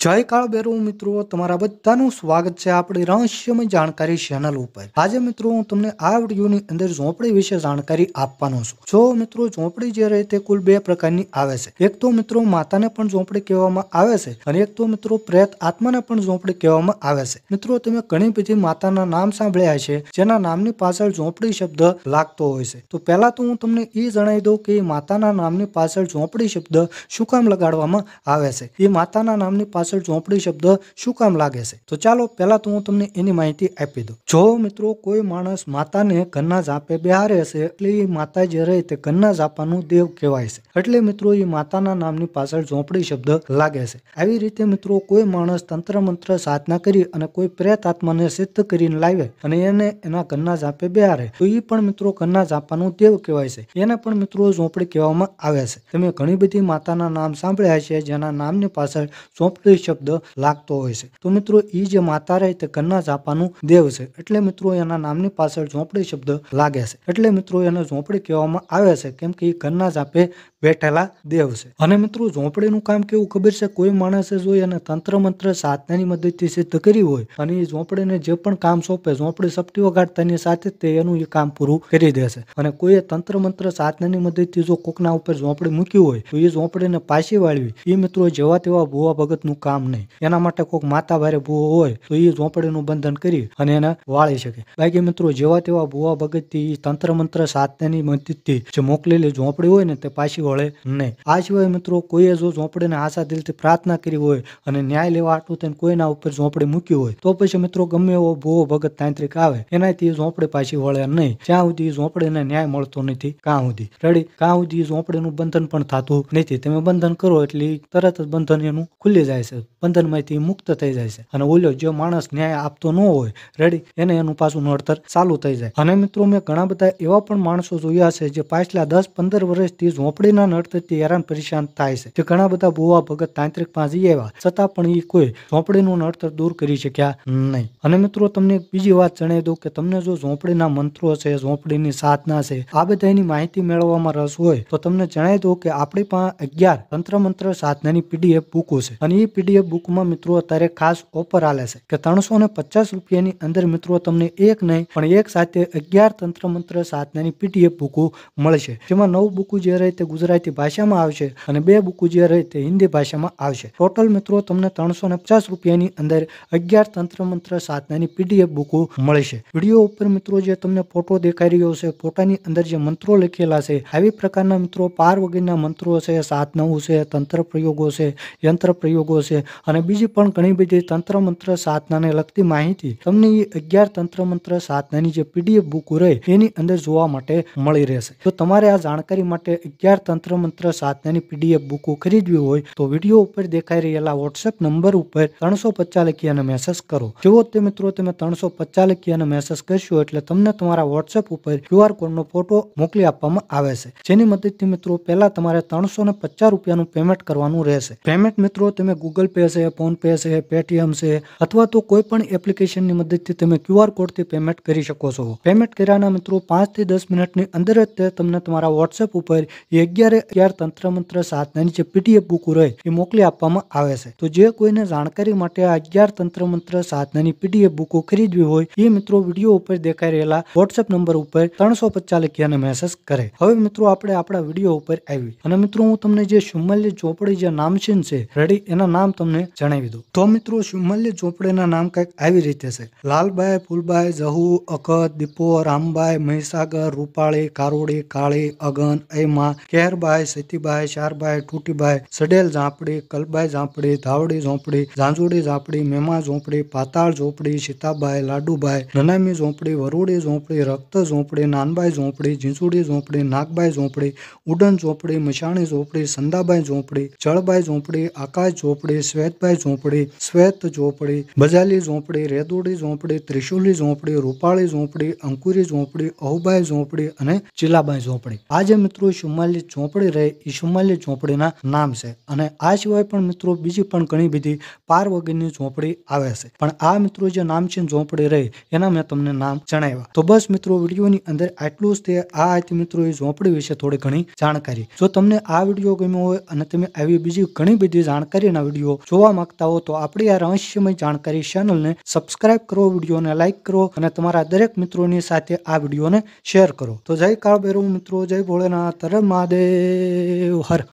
જય કાળ બેરો મિત્રો તમારા બધાનું સ્વાગત છે આપણી રહસ્યમય જાણકારી ચેનલ ઉપર આજે મિત્રો હું તમને આ વિડીયોની અંદર ઝોંપડી વિશે જાણકારી આપવાનો છું જો મિત્રો ઝોંપડી જે રહે તે કુલ બે પ્રકારની આવે છે એક તો મિત્રો માતાને પણ ઝોંપડી કહેવામાં આવે છે અને એક તો મિત્રો પ્રેત આત્માને પણ ઝોંપડી કહેવામાં આવે છે મિત્રો તમે ઘણી બધી માતાના નામ સાંભળ્યા છે જેના નામની પાછળ ઝોંપડી શબ્દ લાગતો હોય છે તો પહેલા તો હું તમને એ જણાવી દઉં કે માતાના નામની પાછળ ઝોંપડી શબ્દ શું કામ લગાડવામાં આવે છે એ માતાના નામની પાછળ પાછળ ચોપડી શબ્દ શું કામ લાગે છે તો ચાલો પહેલાં તો હું તમને એની માહિતી આપી દઉં જો મિત્રો કોઈ માણસ માતાને ઘરના ઝાંપે બિહારે છે એટલે એ માતા જે રહે તે ઘરના ઝાપાનું દેવ કહેવાય છે એટલે મિત્રો એ માતાના નામની પાછળ ચોપડી શબ્દ લાગે છે આવી રીતે મિત્રો કોઈ માણસ તંત્ર મંત્ર સાધના કરી અને કોઈ પ્રેત આત્માને સિદ્ધ કરીને લાવે અને એને એના ઘરના ઝાંપે બિહારે તો એ પણ મિત્રો ઘરના જાપાનું દેવ કહેવાય છે એને પણ મિત્રો ઝોંપડી કહેવામાં આવે છે તમે ઘણી બધી માતાના નામ સાંભળ્યા છે જેના નામની પાછળ ઝોંપડી કોઈ શબ્દ લાગતો હોય છે તો મિત્રો એ જે માતા રહે તે ઘરના ચાપાનું દેવ છે એટલે મિત્રો એના નામની પાછળ ઝોંપડી શબ્દ લાગે છે એટલે મિત્રો એને ઝોંપડી કહેવામાં આવે છે કેમ કે એ ઘરના ચાપે બેઠેલા દેવ છે અને મિત્રો ઝોંપડીનું કામ કેવું ખબર છે કોઈ માણસે જો એને તંત્ર મંત્ર સાધનાની મદદથી સિદ્ધ કરી હોય અને એ ઝોંપડીને જે પણ કામ સોંપે ઝોંપડી સપટી વગાડતાની સાથે તે એનું એ કામ પૂરું કરી દેશે અને કોઈએ તંત્ર મંત્ર સાધનાની મદદથી જો કોકના ઉપર ઝોંપડી મૂકી હોય તો એ ઝોંપડીને પાછી વાળવી એ મિત્રો જેવા તેવા ભુવા ભગતનું કામ નહીં એના માટે કોઈક માતા ભારે બુઓ હોય તો એ ઝોંપડીનું બંધન કરી અને એને વાળી શકે બાકી મિત્રો જેવા તેવા બુવા ભગતથી તંત્ર મંત્ર સાધનાની મદદથી જે મોકલેલી ઝોંપડી હોય ને તે પાછી વળે નહીં આ સિવાય મિત્રો કોઈએ જો ઝોંપડીને આશા દિલથી પ્રાર્થના કરી હોય અને ન્યાય લેવા આટલું થઈને કોઈના ઉપર ઝોંપડી મૂકી હોય તો પછી મિત્રો ગમે એવો ભૂવો ભગત તાંત્રિક આવે એનાથી ઝોંપડી પાછી વળે નહીં જ્યાં સુધી ઝોંપડીને ન્યાય મળતો નથી ક્યાં સુધી રેડી ક્યાં સુધી ઝોંપડીનું બંધન પણ થતું નથી તમે બંધન કરો એટલે તરત જ બંધન એનું ખુલ્લી જાય છે છે બંધનમાંથી મુક્ત થઈ જાય છે અને ઓલો જે માણસ ન્યાય આપતો ન હોય રેડી એને એનું પાછું નડતર ચાલુ થઈ જાય અને મિત્રો મેં ઘણા બધા એવા પણ માણસો જોયા છે જે પાછલા દસ પંદર વર્ષથી ઝોંપડીના નડતરથી હેરાન પરેશાન થાય છે જે ઘણા બધા ભુવા ભગત તાંત્રિક પાસે આવ્યા છતાં પણ એ કોઈ ઝોંપડીનું નડતર દૂર કરી શક્યા નહીં અને મિત્રો તમને બીજી વાત જણાવી દઉં કે તમને જો ઝોંપડીના મંત્રો છે ઝોંપડીની સાધના છે આ બધાની માહિતી મેળવવામાં રસ હોય તો તમને જણાવી દઉં કે આપણી પાસે અગિયાર તંત્ર મંત્ર સાધનાની પીડીએફ બુકો છે અને એ પીડી પીડીએફ બુકમાં મિત્રો અત્યારે ખાસ ઓફર આલે છે કે ત્રણસો ને પચાસ રૂપિયાની અંદર મિત્રો તમને એક નહીં પણ એક સાથે અગિયાર તંત્ર મંત્ર સાધનાની પીડીએફ બુકો મળશે જેમાં નવ બુકો જે રહે તે ગુજરાતી ભાષામાં આવશે અને બે બુકો જે રહે તે હિન્દી ભાષામાં આવશે ટોટલ મિત્રો તમને ત્રણસો ને પચાસ રૂપિયાની અંદર અગિયાર તંત્ર મંત્ર સાધનાની પીડીએફ બુકો મળશે વિડીયો ઉપર મિત્રો જે તમને ફોટો દેખાઈ રહ્યો છે ફોટાની અંદર જે મંત્રો લખેલા છે આવી પ્રકારના મિત્રો પાર વગેરેના મંત્રો છે સાધનાઓ છે તંત્ર પ્રયોગો છે યંત્ર પ્રયોગો છે અને બીજી પણ ઘણી બધી તંત્ર મંત્ર સાધનાને લગતી માહિતી તમને એ અગિયાર તંત્ર મંત્ર સાધનાની જે પીડીએફ બુક રહે એની અંદર જોવા માટે મળી રહેશે તો તમારે આ જાણકારી માટે અગિયાર તંત્ર મંત્ર સાધનાની પીડીએફ બુકો ખરીદવી હોય તો વિડીયો ઉપર દેખાઈ રહેલા વોટ્સએપ નંબર ઉપર ત્રણસો પચાસ લખી અને મેસેજ કરો જેવો તે મિત્રો તમે ત્રણસો પચાસ લખી અને મેસેજ કરશો એટલે તમને તમારા વોટ્સએપ ઉપર ક્યુઆર કોડનો ફોટો મોકલી આપવામાં આવે છે જેની મદદથી મિત્રો પહેલા તમારે ત્રણસો ને પચાસ રૂપિયાનું પેમેન્ટ કરવાનું રહેશે પેમેન્ટ મિત્રો તમે ગૂગલ ગૂગલ પે છે ફોનપે છે પેટીએમ છે અથવા તો કોઈ પણ એપ્લિકેશનની મદદથી તમે ક્યુઆર કોડથી પેમેન્ટ કરી શકો છો પેમેન્ટ કર્યાના મિત્રો પાંચથી દસ મિનિટની અંદર જ તમને તમારા વોટ્સએપ ઉપર અગિયારે અગિયાર તંત્ર મંત્ર સાધનાની જે પીડીએફ બુક રહે એ મોકલી આપવામાં આવે છે તો જે કોઈને જાણકારી માટે આ અગિયાર તંત્ર મંત્ર સાધનાની પીટીએફ બુકો ખરીદવી હોય એ મિત્રો વિડીયો ઉપર દેખાઈ રહેલા વોટ્સએપ નંબર ઉપર ત્રણસો પચાસ લખ્યાને મેસેજ કરે હવે મિત્રો આપણે આપણા વિડીયો ઉપર આવી અને મિત્રો હું તમને જે સુમલ્ય ચોપડી જે નામ છે રેડી એના નામ નામ તમને જણાવી દઉં તો મિત્રો શુમલ્ય ચોપડેના નામ કંઈક આવી રીતે છે લાલબાઈ ફૂલબાઈ જહુ અખત દીપો રામબાઈ મહીસાગર રૂપાળી કારોડી કાળી અગન એમા કેરબાઈ સતીબાઈ શારબાઈ ટૂટીબાઈ સડેલ ઝાંપડી કલબાઈ ઝાંપડી ધાવડી ઝોંપડી ઝાંઝુડી ઝાંપડી મેમા ઝોંપડી પાતાળ ઝોંપડી સીતાબાઈ લાડુભાઈ નનામી ઝોંપડી વરૂડી ઝોંપડી રક્ત ઝોંપડી નાનબાઈ ઝોંપડી ઝીંસુડી ઝોંપડી નાગભાઈ ઝોંપડી ઉડન ઝોંપડી મશાણી ઝોંપડી સંદાબાઈ ઝોંપડી જળબાઈ ઝોંપડી આકાશ ઝોંપડી ઝોંપડી શ્વેતભાઈ ઝોંપડી શ્વેત ઝોંપડી બજાલી ઝોંપડી રેદોડી ઝોંપડી ત્રિશુલી ઝોંપડી રૂપાળી ઝોંપડી અંકુરી ઝોંપડી અહુબાઈ ઝોંપડી અને ચીલાબાઈ ઝોંપડી આ જે મિત્રો શુમાલી ઝોંપડી રહે એ શુમાલી ઝોંપડીના નામ છે અને આ સિવાય પણ મિત્રો બીજી પણ ઘણી બધી પાર વગરની ઝોંપડી આવે છે પણ આ મિત્રો જે નામ નામચીન ઝોંપડી રહે એના મેં તમને નામ જણાવ્યા તો બસ મિત્રો વિડીયોની અંદર આટલું જ તે આ મિત્રો એ ઝોંપડી વિશે થોડી ઘણી જાણકારી જો તમને આ વિડીયો ગમ્યો હોય અને તમે આવી બીજી ઘણી બધી જાણકારીના વિડીયો વિડીયો જોવા માંગતા હો તો આપણી આ રહસ્યમય જાણકારી ચેનલને સબસ્ક્રાઇબ કરો વિડીયોને લાઇક કરો અને તમારા દરેક મિત્રોની સાથે આ વિડીયોને શેર કરો તો જય કાળ કાળભૈરવ મિત્રો જય ભોળેનાથ હર મહાદેવ હર